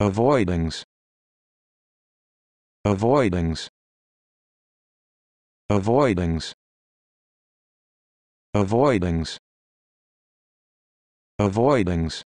avoidings avoidings avoidings avoidings avoidings